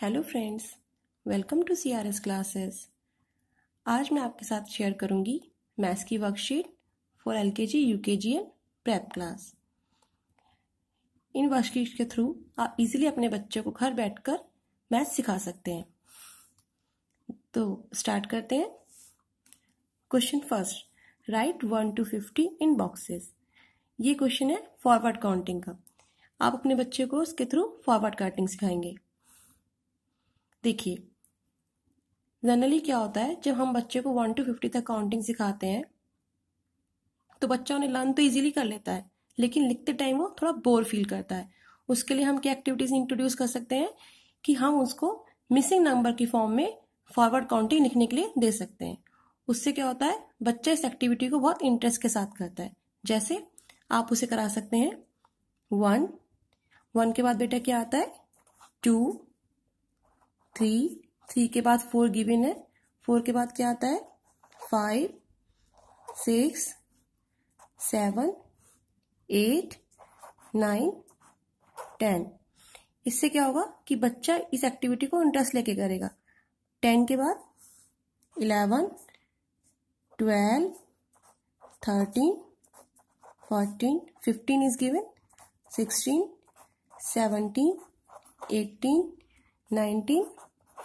Hello friends welcome to C R S classes आज मैं आपके साथ शेयर करूंगी मैथ्स की worksheet for L K G and prep class इन वर्कशीट के थ्रू आप इजीली अपने बच्चों को घर बैठकर मैथ्स सिखा सकते हैं तो स्टार्ट करते हैं question first write one to fifty in boxes ये क्वेश्चन है फॉरवर्ड काउंटिंग का आप अपने बच्चे को उसके थ्रू फॉरवर्ड काउंटिंग सिखाएंगे देखिए जनरली क्या होता है जब हम बच्चे को वन टू फिफ्टी तक काउंटिंग सिखाते हैं तो बच्चा उन्हें लर्न तो इजीली कर लेता है लेकिन लिखते टाइम वो थोड़ा बोर फील करता है उसके लिए हम क्या एक्टिविटीज इंट्रोड्यूस कर सकते हैं कि हम उसको मिसिंग नंबर की फॉर्म में फॉरवर्ड काउंटिंग लिखने के लिए दे सकते हैं उससे क्या होता है बच्चा इस एक्टिविटी को बहुत इंटरेस्ट के साथ करता है जैसे आप उसे करा सकते हैं वन वन के बाद बेटा क्या आता है टू थ्री थ्री के बाद फोर गिवन है फोर के बाद क्या आता है five six seven eight nine ten इससे क्या होगा कि बच्चा इस एक्टिविटी को इंटरेस्ट लेके करेगा टेन के बाद eleven twelve thirteen fourteen fifteen is given sixteen seventeen eighteen nineteen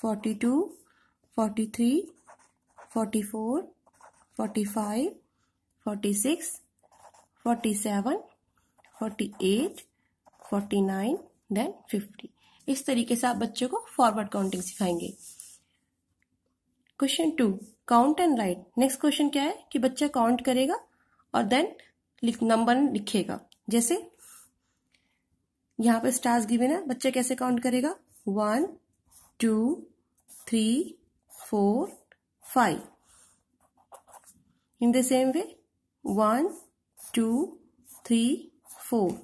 forty two forty three forty four forty five forty six forty seven forty eight forty nine then fifty इस तरीके से आप बच्चों को फॉरवर्ड काउंटिंग सिखाएंगे question two count and write next question क्या है कि बच्चा काउंट करेगा और देन नंबर लिखेगा जैसे यहाँ पे स्टार्स गिवेन है बच्चा कैसे काउंट करेगा one two, three, four, five. In the same way, one, two, three, four.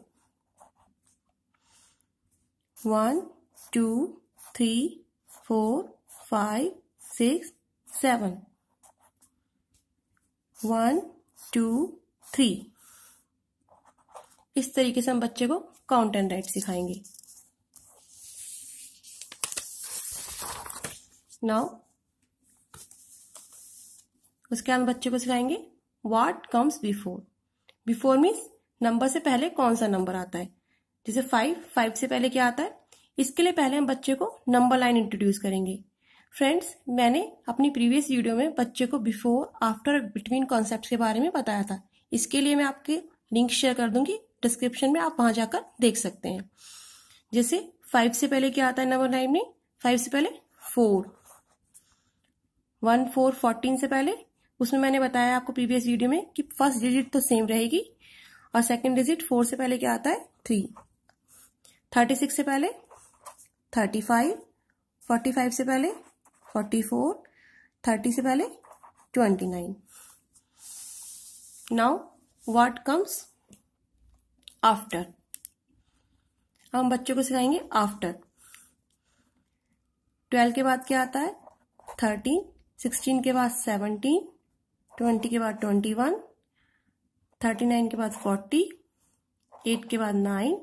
One, two, three, four, five, six, seven. One, two, three. इस तरीके से हम बच्चे को काउंट एंड राइट सिखाएंगे नाउ उसके हम बच्चों को सिखाएंगे what comes before before means number से पहले कौन सा नंबर आता है जैसे फाइव फाइव से पहले क्या आता है इसके लिए पहले हम बच्चे को नंबर लाइन इंट्रोड्यूस करेंगे फ्रेंड्स मैंने अपनी प्रीवियस वीडियो में बच्चे को बिफोर आफ्टर बिटवीन कॉन्सेप्ट के बारे में बताया था इसके लिए मैं आपके लिंक शेयर कर दूंगी डिस्क्रिप्शन में आप वहां जाकर देख सकते हैं जैसे फाइव से पहले क्या आता है नंबर लाइन में फाइव से पहले फोर वन फोर फोर्टीन से पहले उसमें मैंने बताया आपको प्रीवियस वीडियो में कि फर्स्ट डिजिट तो सेम रहेगी और सेकंड डिजिट फोर से पहले क्या आता है थ्री थर्टी सिक्स से पहले थर्टी फाइव फोर्टी फाइव से पहले फोर्टी फोर थर्टी से पहले twenty nine now what comes after हम बच्चों को सिखाएंगे आफ्टर ट्वेल्व के बाद क्या आता है थर्टीन सिक्सटीन के बाद सेवनटीन ट्वेंटी के बाद ट्वेंटी वन थर्टी नाइन के बाद फोर्टी एट के बाद नाइन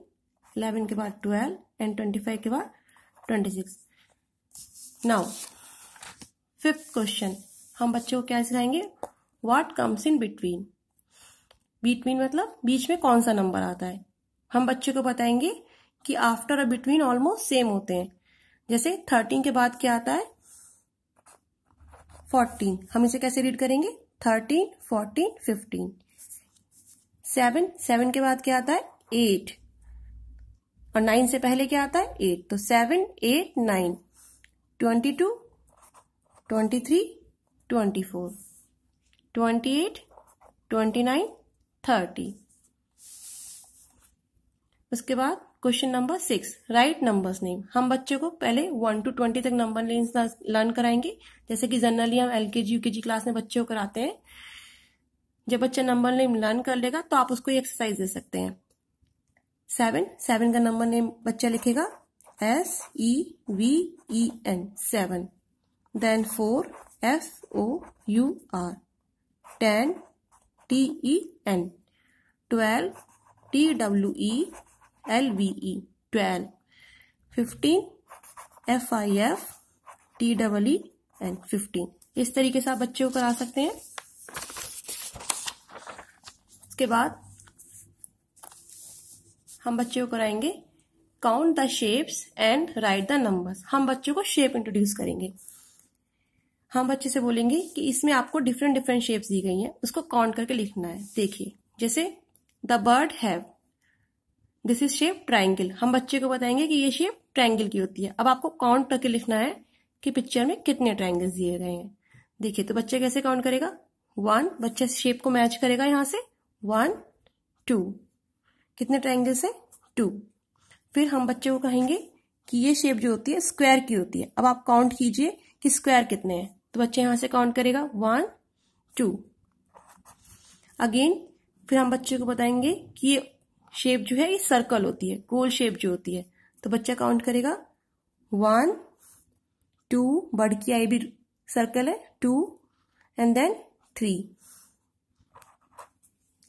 इलेवन के बाद ट्वेल्व एंड ट्वेंटी फाइव के बाद twenty six now fifth question हम बच्चों को क्या सिखाएंगे what comes in between between मतलब बीच में कौन सा नंबर आता है हम बच्चे को बताएंगे कि आफ्टर और बिटवीन ऑलमोस्ट सेम होते हैं जैसे थर्टीन के बाद क्या आता है फोर्टीन हम इसे कैसे रीड करेंगे thirteen fourteen fifteen seven seven के बाद क्या आता है एट और नाइन से पहले क्या आता है एट तो seven eight nine twenty two twenty three twenty four twenty eight twenty nine thirty उसके बाद question number six write numbers name हम बच्चों को पहले वन टू ट्वेंटी तक नंबर लर्न कराएंगे जैसे कि जनरली हम एलकेजी यूकेजी क्लास में बच्चे को कराते हैं जब बच्चा नंबर नेम लर्न कर लेगा तो आप उसको एक्सरसाइज दे सकते हैं सेवन सेवन का नंबर नेम बच्चा लिखेगा S E V E N seven then four F O U R ten T E N twelve T W E L V E twelve fifteen F I F T double E N fifteen इस तरीके से आप बच्चे को करा सकते हैं इसके बाद हम बच्चे को कराएंगे count the shapes and write the numbers हम बच्चों को शेप इंट्रोड्यूस करेंगे हम बच्चे से बोलेंगे कि इसमें आपको डिफरेंट डिफरेंट शेप्स दी गई हैं उसको काउंट करके लिखना है देखिए जैसे the bird have this is shape triangle हम बच्चे को बताएंगे कि ये शेप ट्राइंगल की होती है अब आपको काउंट करके लिखना है कि पिक्चर में कितने ट्राइंगल्स दिए गए हैं देखिए तो बच्चा कैसे काउंट करेगा वन बच्चा शेप को मैच करेगा यहां से वन टू कितने ट्राइंगल्स हैं टू फिर हम बच्चे को कहेंगे कि ये शेप जो होती है स्क्वायर की होती है अब आप काउंट कीजिए कि स्क्वायर कितने हैं तो बच्चे यहां से काउंट करेगा वन टू अगेन फिर हम बच्चे को बताएंगे कि ये शेप जो है ये सर्कल होती है गोल शेप जो होती है तो बच्चा काउंट करेगा वन टू बर्ड की आई भी सर्कल है टू एंड देन थ्री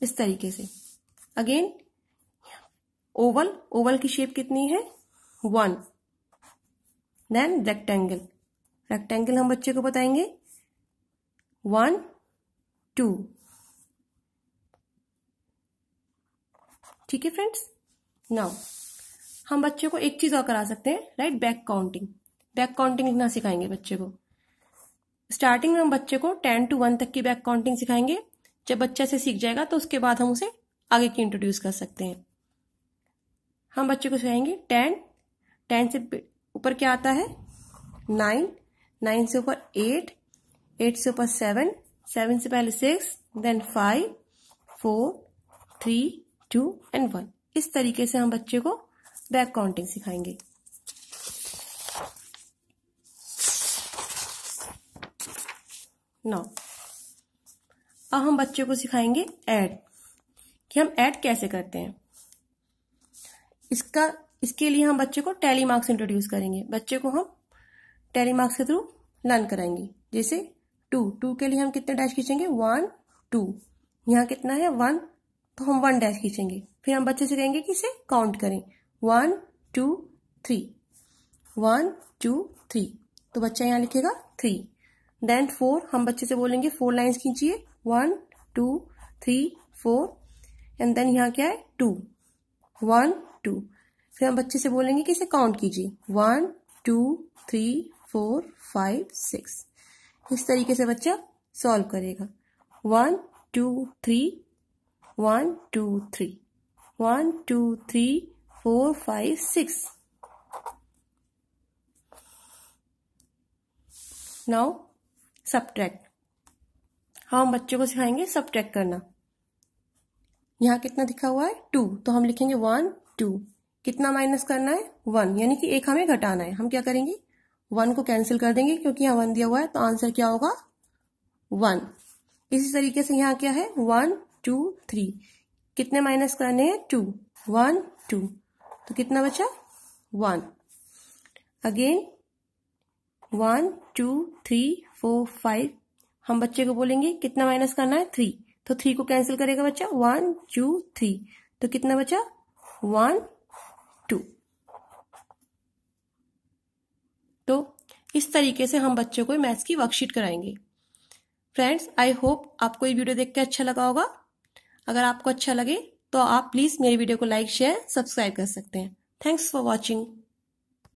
इस तरीके से अगेन ओवल ओवल की शेप कितनी है वन देन रेक्टेंगल रेक्टेंगल हम बच्चे को बताएंगे वन टू ठीक है फ्रेंड्स नाउ हम बच्चे को एक चीज़ और करा सकते हैं write back counting back counting लिखना सिखाएंगे बच्चे को स्टार्टिंग में हम बच्चे को टेन टू वन तक की बैक काउंटिंग सिखाएंगे जब बच्चा से सीख जाएगा तो उसके बाद हम उसे आगे की इंट्रोड्यूस कर सकते हैं हम बच्चे को सिखाएंगे टेन टेन से ऊपर क्या आता है नाइन नाइन से ऊपर एट एट से ऊपर सेवन सेवन से पहले six then five four three two and one इस तरीके से हम बच्चे को बैक काउंटिंग सिखाएंगे नौ अब हम बच्चे को सिखाएंगे ऐड कि हम ऐड कैसे करते हैं इसका इसके लिए हम बच्चे को टैली मार्क्स इंट्रोड्यूस करेंगे बच्चे को हम टैली मार्क्स के थ्रू लर्न कराएंगे जैसे टू टू के लिए हम कितने डैश खींचेंगे वन टू यहाँ कितना है वन तो हम वन डैश खींचेंगे फिर हम बच्चे से कहेंगे कि इसे काउंट करें one two three one two three तो बच्चा यहाँ लिखेगा थ्री देन फोर हम बच्चे से बोलेंगे फोर लाइन्स खींचिए one two three four and then यहाँ क्या है टू वन टू फिर हम बच्चे से बोलेंगे कि इसे काउंट कीजिए one two three four five six इस तरीके से बच्चा सॉल्व करेगा one two three one two three one two three four five six now subtract हाँ, हम बच्चों को सिखाएंगे सब्ट्रैक्ट करना यहां कितना दिखा हुआ है टू तो हम लिखेंगे वन टू कितना माइनस करना है वन यानी कि एक हमें घटाना है हम क्या करेंगे वन को कैंसिल कर देंगे क्योंकि यहां वन दिया हुआ है तो आंसर क्या होगा वन इसी तरीके से यहां क्या है वन टू थ्री कितने माइनस कराने हैं टू वन टू तो कितना बचा one again one two three four five हम बच्चे को बोलेंगे कितना माइनस करना है थ्री तो थ्री को कैंसिल करेगा बच्चा वन टू थ्री तो कितना बचा वन टू तो इस तरीके से हम बच्चों को मैथ्स की वर्कशीट कराएंगे फ्रेंड्स आई होप आपको ये वीडियो देख के अच्छा लगा होगा अगर आपको अच्छा लगे तो आप प्लीज़ मेरी वीडियो को लाइक शेयर सब्सक्राइब कर सकते हैं थैंक्स फॉर वॉचिंग